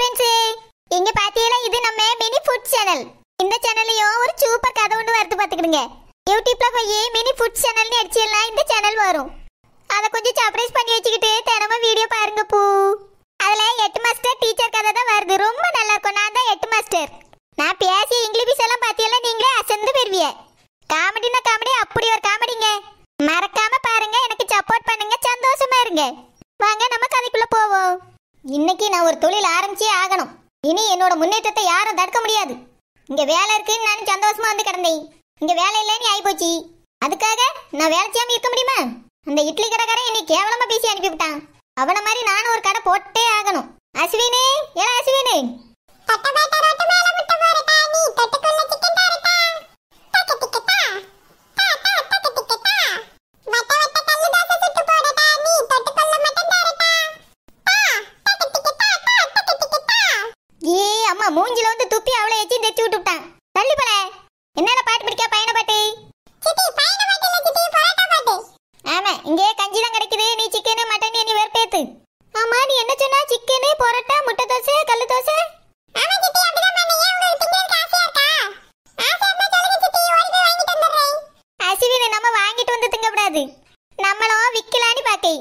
friends இங்க பாத்தீங்களா இது நம்ம மினி ஃபுட் சேனல் இந்த சேனல்லையும் ஒரு சூப்பர் கதை ஒன்று வருது பார்த்துக்கிடுங்க யூடியூப்ல போய் மினி ஃபுட் சேனல்னு அடிச்சிடலாம் இந்த சேனல் வரும் அதை கொஞ்சம் சர்ப்ரைஸ் பண்ணி வச்சுக்கிட்டு தினமும் வீடியோ பாருங்க பூ அதில் எட்டு மாஸ்டர் டீச்சர் கதை தான் வருது ரொம்ப நல்லா இருக்கும் நான் தான் எட்டு மாஸ்டர் நான் பேசிய இங்கிலீஷ் எல்லாம் பார்த்தீங்கன்னா நீங்களே அசந்து பெறுவிய காமெடினா காமெடி அப்படி ஒரு காமெடிங்க மறக்காம பாருங்க எனக்கு சப்போர்ட் பண்ணுங்க சந்தோஷமா இருங்க வாங்க நம்ம கதைக்குள்ள போவோம் இன்னைக்கு நான் ஒரு தொழில் ஆரம்பிச்சே ஆகணும் இனி என்னோட முன்னேற்றத்தை யாரும் தடுக்க முடியாது இங்க வேலை இருக்குன்னு நான் சந்தோஷமா வந்து கிடந்தேன் இங்க வேலை இல்லைன்னு ஆயிப்போச்சு அதுக்காக நான் வேலை செய்யாம இருக்க முடியுமா அந்த இட்லி கடைக்காரன் என்னை கேவலமா பேசி அனுப்பிவிட்டான் அவனை மாதிரி நானும் ஒரு கடை போட்டே ஆகணும் அஸ்வினே ஏன் அஸ்வினே மூஞ்சில வந்து துப்பி அவளை எச்சியும் தெச்சு விட்டுட்டான் தள்ளி போல என்னென்ன பாட்டு பிடிக்கா பையனை பாட்டு ஆமா இங்கே கஞ்சி தான் கிடைக்குது நீ சிக்கனு மட்டன் நீ வெறுப்பேத்து ஆமா நீ என்ன சொன்னா சிக்கனு பரோட்டா முட்டை தோசை கல்லு தோசை அசிவினை நம்ம வாங்கிட்டு வந்து திங்க கூடாது நம்மளும் விக்கலான்னு பாக்கை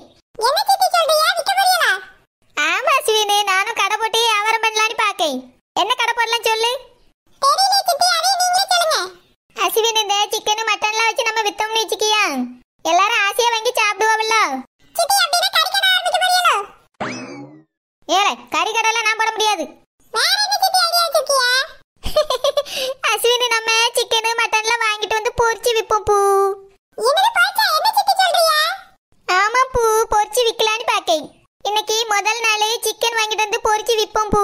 என்ன கிட்டி சொல்றியா விக்க ஆமா அசிவினு நானும் கடை போட்டு வியாபாரம் பண்ணலான்னு பாக்கேன் என்ன கடை போடலாம் சொல்லு அசிவின் இந்த சிக்கன் மட்டன்லாம் வச்சு நம்ம வித்தோம்னு வச்சுக்கியா எல்லாரும் ஆசையா வாங்கி சாப்பிடுவோம்ல ஏல கறி கடையில நான் போட முடியாது அஸ்வினி நம்ம சிக்கன் மட்டன்ல வாங்கிட்டு வந்து பொரிச்சு விற்போம் பூ ஆமா பூ பொரிச்சு விக்கலான்னு பாக்கேன் இன்னைக்கு முதல் நாளே சிக்கன் வாங்கிட்டு வந்து பொரிச்சு விற்போம் பூ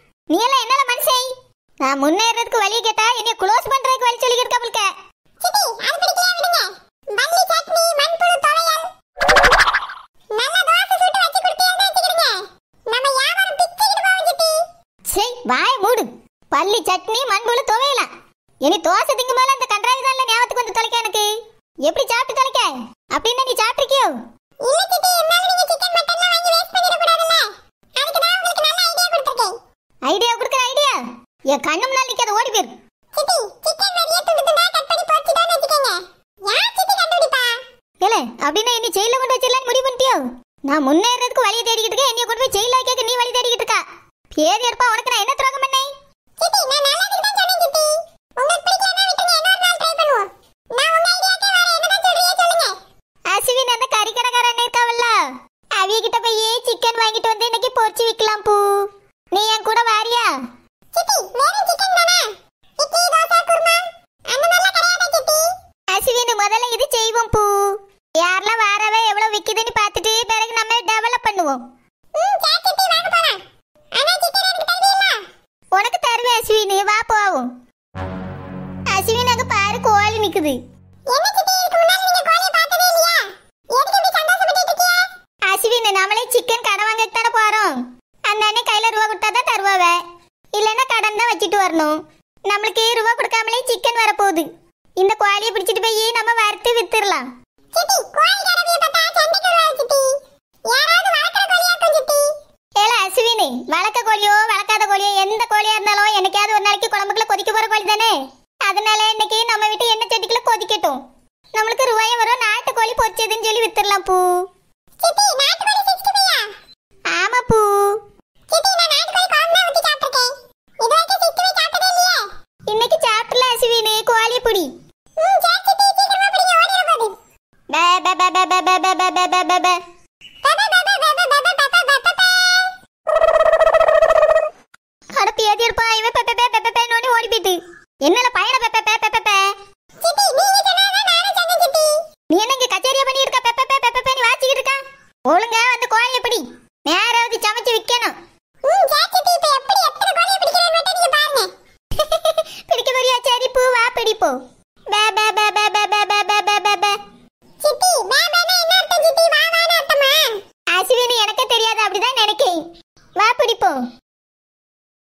நீ எல்லாம் என்னால மனுஷன் நான் முன்னேறதுக்கு வழி கேட்டா என்னைய க்ளோஸ் பண்றதுக்கு வழி சொல்லி இருக்கா சித்தி அது விடுங்க சட்னி மண்புழு தோசை சுட்டு நம்ம சரி வாய் மூடு பள்ளி சட்னி மண்புழு துவையல இனி தோசை திங்கும் போல அந்த கன்றாவி தான் ஞாபகத்துக்கு வந்து தொலைக்க எனக்கு எப்படி சாப்பிட்டு தொலைக்க அப்படின்னா நீ சாப்பிட்டுருக்கியோ இல்ல என்னால என் கண்ணு முன்னாடி நிக்காத ஓடி போயிரு சித்தி சிக்கன் வெளிய துண்டு துண்டா கட் பண்ணி போச்சுதான்னு வெச்சுக்கங்க யார் சித்தி இல்ல இனி ஜெயில கொண்டு வச்சிடலாம் முடிவு பண்ணிட்டியோ நான் முன்னேறதுக்கு வழி தேடிக்கிட்டு கொண்டு போய் ஜெயில வைக்க நீ வழி தேடிக்கிட்டு இருக்கா பேர் உனக்கு நான் என்ன துரோகம் பண்ணேன் சித்தி நான் நல்லா இருக்கேன் நாள் ட்ரை நான் உங்க ஐடியாக்கே சொல்லுங்க அசிவின் அந்த கறிக்கடைக்கார அண்ணன் அவிய கிட்ட போய் சிக்கன் வாங்கிட்டு வந்து இன்னைக்கு பொரிச்சு விக்கலாம் பூ நீ என் கூட வாரியா முதல்ல இது செய்வோம் பூ யாரெல்லாம் வாரவே எவ்வளவு விக்குதுன்னு பார்த்துட்டு பிறகு நம்ம டெவலப் பண்ணுவோம் உனக்கு தருவேன் அஸ்வினி வா போவோம் அஸ்வின் அங்க பாரு கோழி நிக்குது வரணும் நம்மளுக்கு ரூபா கொடுக்காமலே சிக்கன் வரப்போகுது இந்த கோழியை பிடிச்சிட்டு போய் நம்ம வறுத்து வித்துடலாம் ஏல வளர்க்க கோழியோ வளர்க்காத கோழியோ எந்த கோழியா இருந்தாலும் என்னைக்காவது ஒரு நாளைக்கு குழம்புக்குள்ள கொதிக்க போற கோழி தானே அதனால இன்னைக்கு நம்ம வீட்டு என்ன செடிக்குள்ள கொதிக்கட்டும் நம்மளுக்கு ரூபாயும் வரும் நாட்டு கோழி பொரிச்சதுன்னு சொல்லி வித்துடலாம் பூ நாட்டு கோழி அடுத்து ஏதி இருப்பா இருக்கா ஒழுங்கா வந்து கோழி எப்படி நேராவது சமைச்சு விக்கணும் பிடிக்க சரி பூ வா பிடிப்போம் பே பே பே பே பே